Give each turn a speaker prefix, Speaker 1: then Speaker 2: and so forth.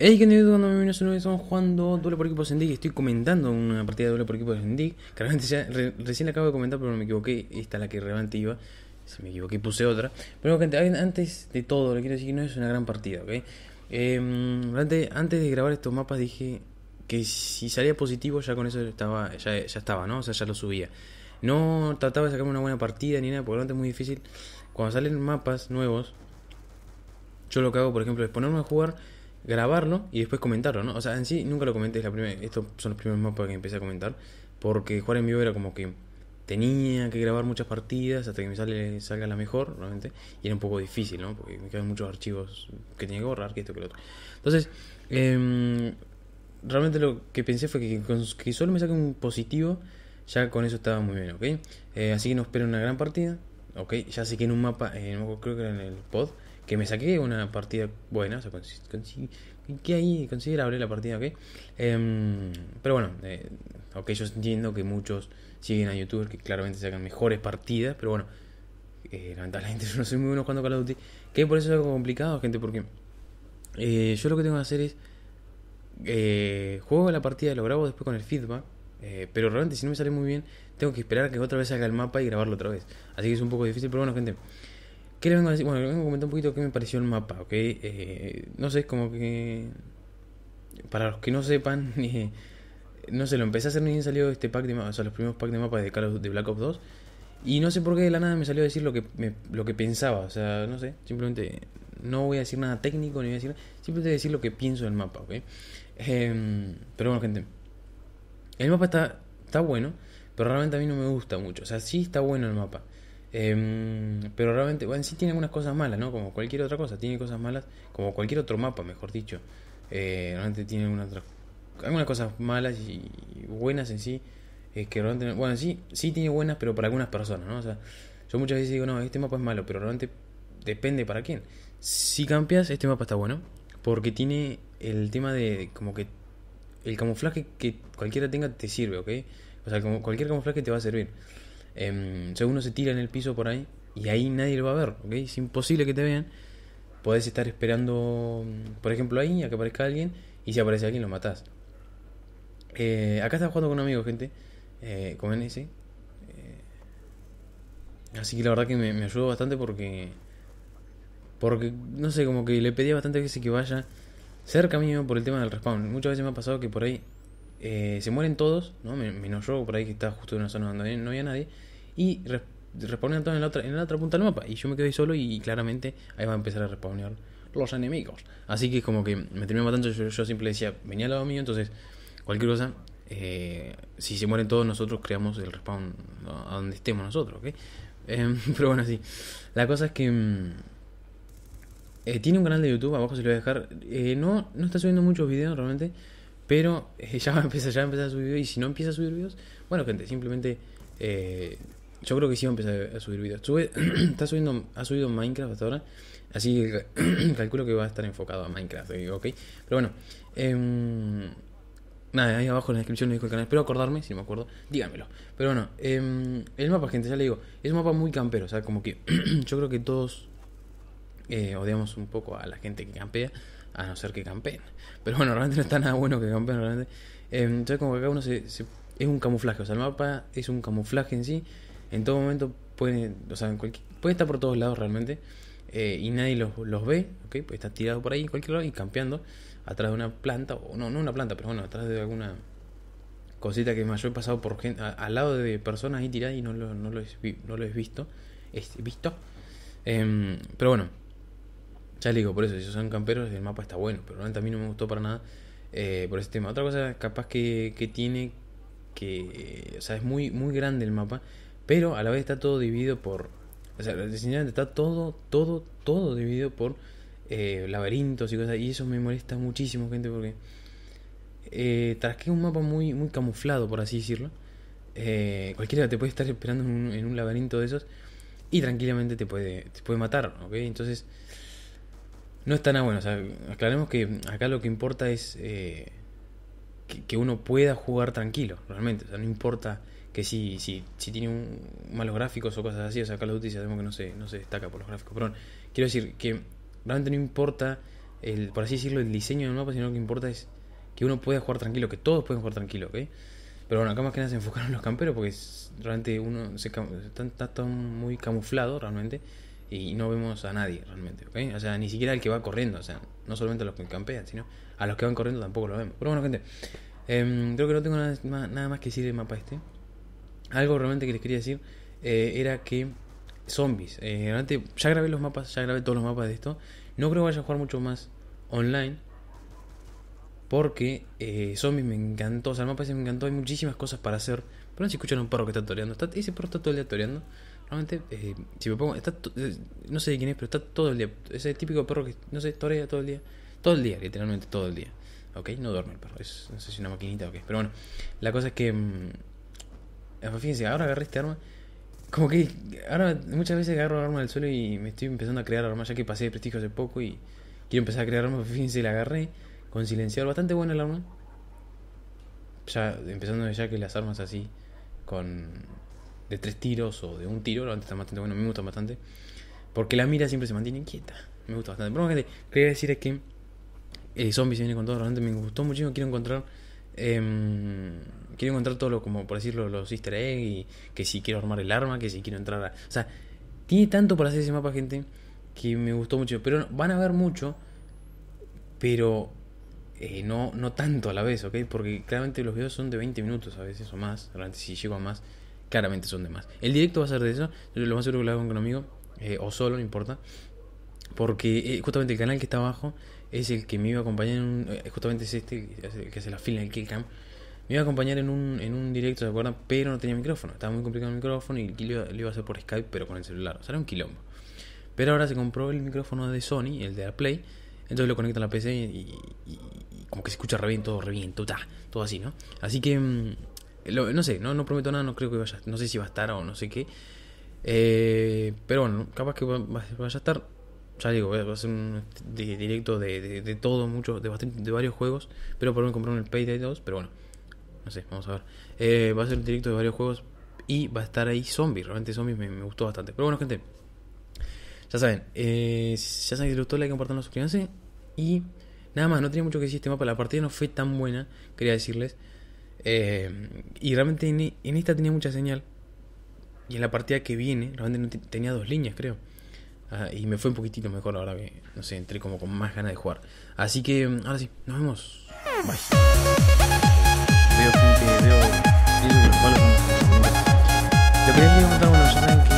Speaker 1: Hey, ¿qué tal? Cuando bienvenidos a estamos jugando Duelo por equipos en DIG, Estoy comentando una partida de Duelo por equipos en DIG ya, recién la acabo de comentar, pero me equivoqué. Esta es la que realmente iba. Si me equivoqué, puse otra. Pero gente, antes de todo, le quiero decir que no es una gran partida, ¿ok? Em, antes de grabar estos mapas dije que si salía positivo, ya con eso estaba, ya, ya estaba, ¿no? O sea, ya lo subía. No trataba de sacarme una buena partida ni nada, porque antes es muy difícil. Cuando salen mapas nuevos, yo lo que hago, por ejemplo, es ponerme a jugar grabarlo y después comentarlo, ¿no? O sea, en sí nunca lo comenté, la primera, estos son los primeros mapas que empecé a comentar, porque jugar en vivo era como que tenía que grabar muchas partidas hasta que me sale, salga la mejor, realmente, y era un poco difícil, ¿no? Porque me quedan muchos archivos que tenía que borrar, que esto, que lo otro. Entonces, em, realmente lo que pensé fue que, que solo me saque un positivo, ya con eso estaba muy bien, ¿ok? Eh, así que no espero una gran partida, ¿ok? Ya sé que en un mapa, eh, creo que era en el pod, que me saqué una partida buena, o sea, que ahí considerable la partida, ¿ok? Em, pero bueno, eh, ok, yo entiendo que muchos siguen a youtubers que claramente sacan mejores partidas, pero bueno, eh, lamentablemente yo no soy muy bueno jugando con la Duty, que por eso es algo complicado, gente, porque eh, yo lo que tengo que hacer es eh, juego la partida, lo grabo después con el feedback, eh, pero realmente si no me sale muy bien, tengo que esperar a que otra vez salga el mapa y grabarlo otra vez. Así que es un poco difícil, pero bueno, gente. ¿Qué les vengo a decir? Bueno, les vengo a comentar un poquito qué me pareció el mapa, ¿ok? Eh, no sé, es como que. Para los que no sepan, eh, no sé, lo empecé a hacer ni bien salió este pack de mapas, o sea, los primeros pack de mapas de, Call de Black Ops 2. Y no sé por qué de la nada me salió a decir lo que, lo que pensaba, o sea, no sé, simplemente no voy a decir nada técnico, ni voy a decir nada, simplemente decir lo que pienso del mapa, ¿ok? Em, pero bueno, gente, el mapa está, está bueno, pero realmente a mí no me gusta mucho, o sea, sí está bueno el mapa. Eh, pero realmente, bueno, sí tiene algunas cosas malas, ¿no? Como cualquier otra cosa, tiene cosas malas, como cualquier otro mapa, mejor dicho. Eh, realmente tiene algunas, algunas cosas malas y buenas en sí. es que realmente, bueno, sí, sí tiene buenas, pero para algunas personas, ¿no? O sea, yo muchas veces digo, no, este mapa es malo, pero realmente depende para quién. Si campeas, este mapa está bueno, porque tiene el tema de como que el camuflaje que cualquiera tenga te sirve, ¿ok? O sea, como cualquier camuflaje te va a servir. Eh, em, según uno se tira en el piso por ahí y ahí nadie lo va a ver, ¿ok? Es imposible que te vean. Podés estar esperando, mm, por ejemplo, ahí a que aparezca alguien y si aparece alguien lo matás. Eh, acá estaba jugando con un amigo, gente, eh, con NS. Eh, así que la verdad que me, ayudó bastante porque, porque, no sé, como que le pedía bastante se que vaya cerca mío por el tema del respawn. Muchas veces me ha pasado que por ahí eh, se mueren todos, ¿no? menos yo por ahí que estaba justo en una zona donde no había nadie. Y respawnan todos en la, otra, en la otra punta del mapa. Y yo me quedé solo y, claramente ahí va a empezar a respawnear los enemigos. Así que como que me terminaba matando, yo, yo siempre decía, venía al lado mío, entonces cualquier cosa, eh, si se mueren todos nosotros creamos el respawn a donde estemos nosotros, em, pero bueno, sí. La cosa es que... Mm, eh, tiene un canal de YouTube, abajo se lo voy a dejar. no, no está subiendo muchos videos realmente. Pero eh, ya, va a empezar, ya a empezar a subir videos. Y si no empieza a subir videos, bueno, gente, simplemente. Eh, yo creo que sí va a empezar a subir videos. está subiendo, ha subido Minecraft hasta ahora. Así que calculo que va a estar enfocado a Minecraft, ¿ok? Pero bueno. Em, nada, ahí abajo en la descripción lo dijo el canal. Espero acordarme, si no me acuerdo, díganmelo Pero bueno, em, el mapa, gente, ya le digo, es un mapa muy campero. O sea, como que yo creo que todos eh, odiamos un poco a la gente que campea a no ser que campeen. Pero bueno, realmente no está nada bueno que campeen, realmente. Eh, entonces como que acá uno se, es un camuflaje, o sea, el mapa es un camuflaje en sí, en todo momento puede, o sea, puede estar por todos lados realmente, eh, y nadie los, los ve, ¿okay? está tirado por ahí en cualquier lado y campeando atrás de una planta, o no, no una planta, pero bueno, atrás de alguna cosita que más yo he pasado por gente, al lado de personas y tiradas y no lo, no lo, he, visto, visto. Em, pero bueno, ya le digo, por eso, si son camperos, el mapa está bueno, pero realmente a mí no me gustó para nada eh, por ese tema. Otra cosa capaz que, tiene que. O sea, es muy, muy grande el mapa, pero a la vez está todo dividido por. O sea, sinceramente está todo, todo, todo dividido por eh, laberintos y cosas. Y eso me molesta muchísimo, gente, porque eh, tras que es un mapa muy, muy camuflado, por así decirlo. cualquiera te puede estar esperando en un, en un, laberinto de esos y tranquilamente te puede, te puede matar, ¿ok? Entonces, no es tan bueno. O sea, aclaremos que acá lo que importa es eh, que, uno pueda jugar tranquilo, realmente. O sea, no importa que si, si, si tiene un, malos gráficos o cosas así. O sea, acá la noticia que no se, no destaca por los gráficos. Pero quiero decir que realmente no importa, el, por así decirlo, el diseño del mapa, sino lo que importa es que uno pueda jugar tranquilo, que todos puedan jugar tranquilo, ¿ok? Pero bueno, acá más que nada se enfocaron los camperos porque realmente uno se, está, está, muy camuflado realmente y no vemos a nadie realmente, ¿ok? O sea, ni siquiera al que va corriendo, o sea, no solamente a los que campean, sino a los que van corriendo tampoco lo vemos. Pero bueno, gente, em, creo que no tengo nada, más que decir del mapa este. Algo realmente que les quería decir eh, era que zombies, eh, realmente ya grabé los mapas, ya grabé todos los mapas de esto. No creo que vaya a jugar mucho más online. Porque eh, zombies me encantó, o sea, el mapa ese me encantó, hay muchísimas cosas para hacer. Pero no se escuchan un perro que está toreando, ese perro está todo el día toreando. Eh, si me pongo, eh, no sé de quién es, pero está todo el día. Es el típico perro que, no sé, torea todo el día. Todo el día, literalmente todo el día. ¿Ok? No duerme el perro. Es, no sé si es una maquinita o qué. Pero bueno, la cosa es que... fíjense, mm, ahora agarré este arma. Como que ahora muchas veces agarro arma del suelo y me estoy empezando a crear armas, ya que pasé de prestigio hace poco y quiero empezar a crear armas. Fíjense, la agarré con silenciador. Bastante buena el arma. Ya, empezando ya que las armas así, con de tres tiros o de un tiro, lo bastante bueno, me gusta bastante. Porque la mira siempre se mantiene inquieta Me gusta bastante. Pero gente, quería decir es que eh, Zombies viene con todo, realmente me gustó muchísimo. Quiero encontrar. Em, quiero encontrar todo lo, como por decirlo, los easter eggs. Y que si quiero armar el arma, que si quiero entrar a. O sea, tiene tanto para hacer ese mapa, gente. Que me gustó mucho. Pero van a ver mucho. Pero eh, no, no tanto a la vez, ¿ok? Porque claramente los videos son de 20 minutos a veces o más. Realmente si llego a más claramente son demás El directo va a ser de eso, lo más seguro que lo hago con un amigo, eh, o solo, no importa. Porque eh, justamente el canal que está abajo es el que me iba a acompañar, en un, eh, justamente es este que hace la fila, el Killcam. Me iba a acompañar en un, en un directo, ¿se acuerdan? Pero no tenía micrófono, estaba muy complicado el micrófono y lo, iba a hacer por Skype, pero con el celular, o sea, era un quilombo. Pero ahora se compró el micrófono de Sony, el de Airplay entonces lo conecta a la PC y, como que se escucha re bien, todo re bien, todo así, ¿no? Así que mm, eh, no sé, no, no prometo nada, no creo que vaya. No sé si va a estar o no sé qué. Eh, pero bueno, capaz que vaya a estar. Ya digo, va a ser un directo de, todo, mucho, de, bastante, de varios juegos. Pero por lo menos comprar el Payday 2, pero bueno. No sé, vamos a ver. Eh, va a ser un directo de varios juegos. Y va a estar ahí Zombie. Realmente Zombie me, gustó bastante. Pero bueno, gente. Ya saben. ya saben que si les gustó, like, compartan, suscríbanse. Y nada más, no tenía mucho que decir este mapa. La partida no fue tan buena, quería decirles. Eh, y realmente en, esta tenía mucha señal. Y en la partida que viene, realmente tenía dos líneas, creo. Ah, y me fue un poquitito mejor ahora que, no sé, entré como con más ganas de jugar. Así que, mm, ahora sí, nos vemos. Bye.